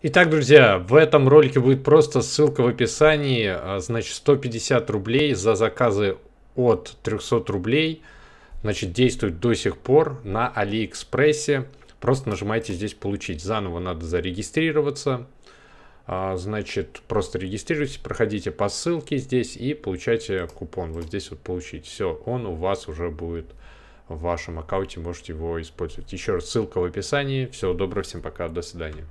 Итак, друзья, в этом ролике будет просто ссылка в описании, а, значит 150 рублей за заказы от 300 рублей, значит действует до сих пор на Алиэкспрессе, просто нажимаете здесь получить, заново надо зарегистрироваться, а, значит просто регистрируйтесь, проходите по ссылке здесь и получайте купон, вот здесь вот получить, все, он у вас уже будет в вашем аккаунте можете его использовать. Еще раз ссылка в описании. Всего доброго, всем пока, до свидания.